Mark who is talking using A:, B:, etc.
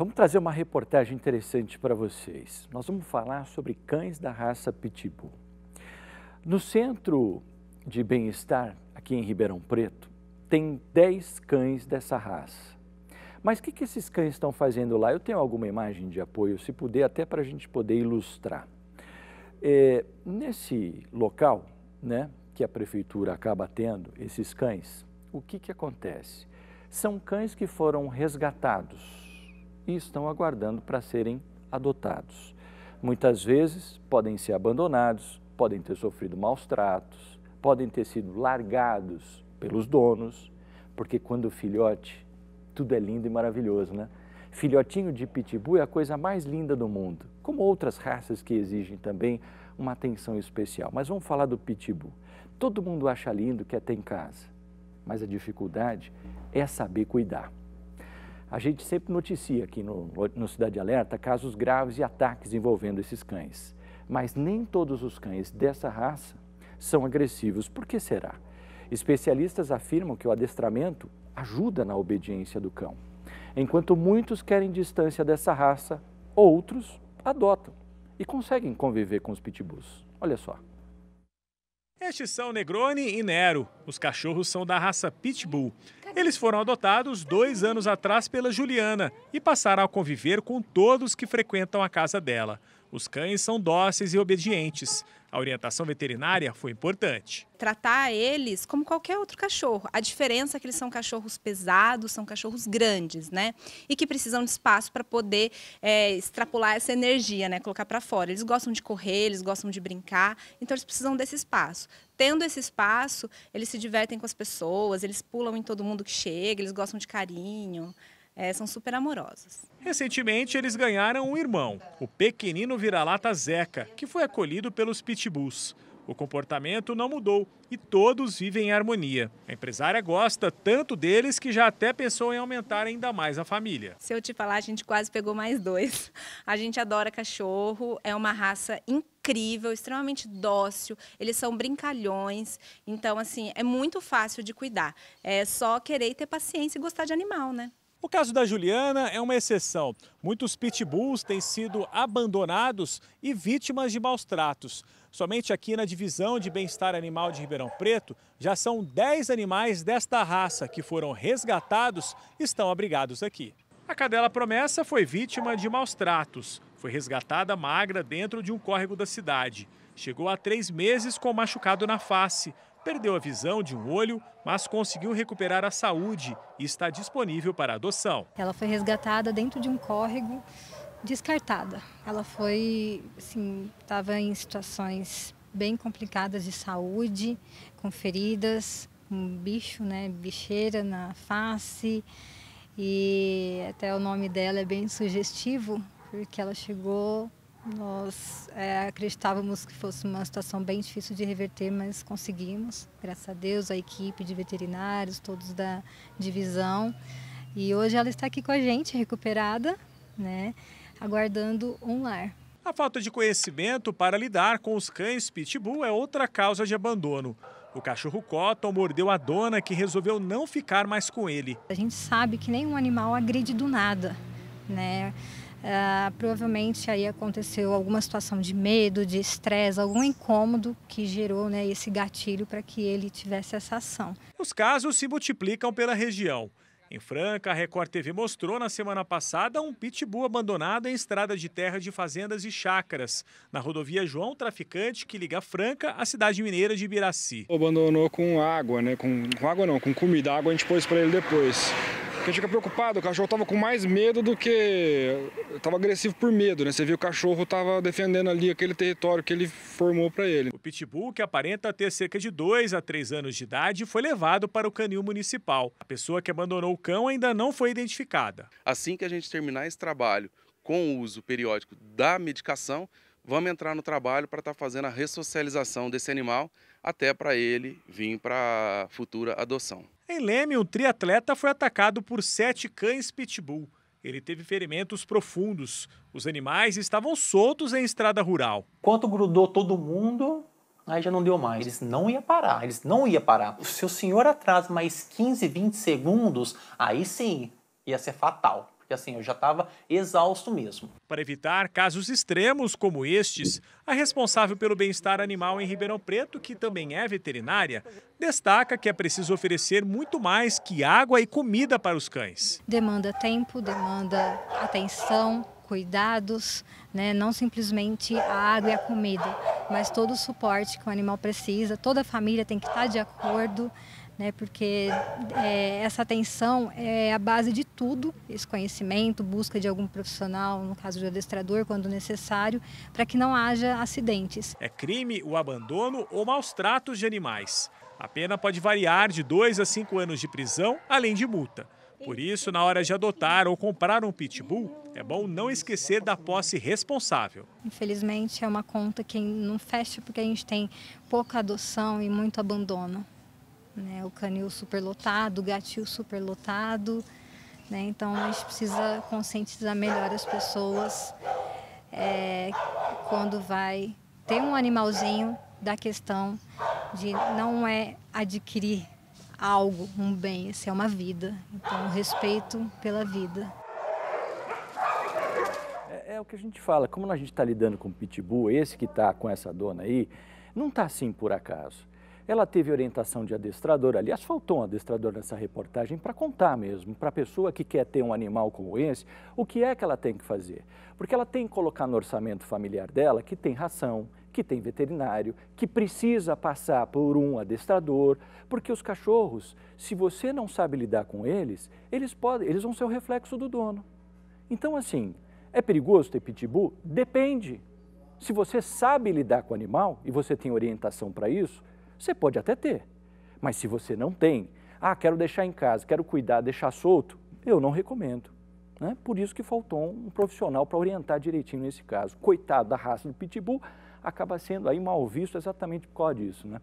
A: Vamos trazer uma reportagem interessante para vocês. Nós vamos falar sobre cães da raça Pitbull. No Centro de Bem-Estar, aqui em Ribeirão Preto, tem 10 cães dessa raça. Mas o que, que esses cães estão fazendo lá? Eu tenho alguma imagem de apoio, se puder, até para a gente poder ilustrar. É, nesse local né, que a prefeitura acaba tendo esses cães, o que, que acontece? São cães que foram resgatados e estão aguardando para serem adotados. Muitas vezes podem ser abandonados, podem ter sofrido maus tratos, podem ter sido largados pelos donos, porque quando filhote, tudo é lindo e maravilhoso, né? Filhotinho de pitbull é a coisa mais linda do mundo, como outras raças que exigem também uma atenção especial. Mas vamos falar do pitbull. Todo mundo acha lindo que até em casa, mas a dificuldade é saber cuidar. A gente sempre noticia aqui no, no Cidade Alerta casos graves e ataques envolvendo esses cães. Mas nem todos os cães dessa raça são agressivos. Por que será? Especialistas afirmam que o adestramento ajuda na obediência do cão. Enquanto muitos querem distância dessa raça, outros adotam e conseguem conviver com os pitbulls. Olha só.
B: Estes são Negroni e Nero. Os cachorros são da raça Pitbull. Eles foram adotados dois anos atrás pela Juliana e passaram a conviver com todos que frequentam a casa dela. Os cães são dóceis e obedientes. A orientação veterinária foi importante.
C: Tratar eles como qualquer outro cachorro. A diferença é que eles são cachorros pesados, são cachorros grandes, né? E que precisam de espaço para poder é, extrapolar essa energia, né? Colocar para fora. Eles gostam de correr, eles gostam de brincar, então eles precisam desse espaço. Tendo esse espaço, eles se divertem com as pessoas, eles pulam em todo mundo que chega, eles gostam de carinho é, são super amorosos.
B: Recentemente, eles ganharam um irmão, o pequenino vira-lata Zeca, que foi acolhido pelos pitbulls. O comportamento não mudou e todos vivem em harmonia. A empresária gosta tanto deles que já até pensou em aumentar ainda mais a família.
C: Se eu te falar, a gente quase pegou mais dois. A gente adora cachorro, é uma raça incrível, extremamente dócil, eles são brincalhões, então assim, é muito fácil de cuidar. É só querer ter paciência e gostar de animal, né?
B: O caso da Juliana é uma exceção. Muitos pitbulls têm sido abandonados e vítimas de maus tratos. Somente aqui na divisão de bem-estar animal de Ribeirão Preto, já são 10 animais desta raça que foram resgatados e estão abrigados aqui. A cadela Promessa foi vítima de maus tratos. Foi resgatada magra dentro de um córrego da cidade. Chegou a três meses com machucado na face perdeu a visão de um olho, mas conseguiu recuperar a saúde e está disponível para adoção.
C: Ela foi resgatada dentro de um córrego descartada. Ela foi, assim, estava em situações bem complicadas de saúde, com feridas, um bicho, né, bicheira na face. E até o nome dela é bem sugestivo, porque ela chegou nós é, acreditávamos que fosse uma situação bem difícil de reverter, mas conseguimos, graças a Deus, a equipe de veterinários, todos da divisão. E hoje ela está aqui com a gente, recuperada, né, aguardando um lar.
B: A falta de conhecimento para lidar com os cães pitbull é outra causa de abandono. O cachorro Cotton mordeu a dona que resolveu não ficar mais com ele.
C: A gente sabe que nenhum animal agride do nada, né? Ah, provavelmente aí aconteceu alguma situação de medo, de estresse, algum incômodo que gerou né, esse gatilho para que ele tivesse essa ação.
B: Os casos se multiplicam pela região. Em Franca, a Record TV mostrou na semana passada um pitbull abandonado em estrada de terra de fazendas e chácaras, na rodovia João Traficante, que liga Franca à cidade mineira de Ibiraci.
C: Abandonou com água, né? Com, com água não, com comida. A água a gente pôs para ele depois gente fica preocupado, o cachorro tava com mais medo do que. tava agressivo por medo, né? Você viu o cachorro tava defendendo ali aquele território que ele formou
B: para ele. O pitbull, que aparenta ter cerca de 2 a 3 anos de idade, foi levado para o canil municipal. A pessoa que abandonou o cão ainda não foi identificada. Assim que a gente terminar esse trabalho com o uso periódico da medicação, vamos entrar no trabalho para estar tá fazendo a ressocialização desse animal até para ele vir para futura adoção. Em Leme, um triatleta foi atacado por sete cães pitbull. Ele teve ferimentos profundos. Os animais estavam soltos em estrada rural. Quanto grudou todo mundo, aí já não deu mais. Eles não iam parar, eles não iam parar. Se o senhor atrasa mais 15, 20 segundos, aí sim ia ser fatal porque assim eu já estava exausto mesmo. Para evitar casos extremos como estes, a responsável pelo bem-estar animal em Ribeirão Preto, que também é veterinária, destaca que é preciso oferecer muito mais que água e comida para os cães.
C: Demanda tempo, demanda atenção, cuidados, né? não simplesmente a água e a comida, mas todo o suporte que o animal precisa, toda a família tem que estar de acordo né? Porque é, essa atenção é a base de tudo, esse conhecimento, busca de algum profissional, no caso de adestrador, quando necessário, para que não haja acidentes.
B: É crime o abandono ou maus tratos de animais. A pena pode variar de 2 a 5 anos de prisão, além de multa. Por isso, na hora de adotar ou comprar um pitbull, é bom não esquecer da posse responsável.
C: Infelizmente, é uma conta que não fecha porque a gente tem pouca adoção e muito abandono né? O canil superlotado, o gatil superlotado, né? Então a gente precisa conscientizar melhor as pessoas é, quando vai ter um animalzinho da questão de não é adquirir algo, um bem, isso é uma vida. Então, respeito pela vida.
A: É, é o que a gente fala, como a gente está lidando com o pitbull, esse que está com essa dona aí, não está assim por acaso. Ela teve orientação de adestrador, aliás, faltou um adestrador nessa reportagem para contar mesmo, para a pessoa que quer ter um animal como esse, o que é que ela tem que fazer. Porque ela tem que colocar no orçamento familiar dela que tem ração, que tem veterinário, que precisa passar por um adestrador, porque os cachorros, se você não sabe lidar com eles, eles, podem, eles vão ser o reflexo do dono. Então, assim, é perigoso ter pitbull? Depende. Se você sabe lidar com o animal e você tem orientação para isso, você pode até ter, mas se você não tem, ah, quero deixar em casa, quero cuidar, deixar solto, eu não recomendo. Né? Por isso que faltou um profissional para orientar direitinho nesse caso. Coitado da raça do pitbull, acaba sendo aí mal visto exatamente por causa disso. Né?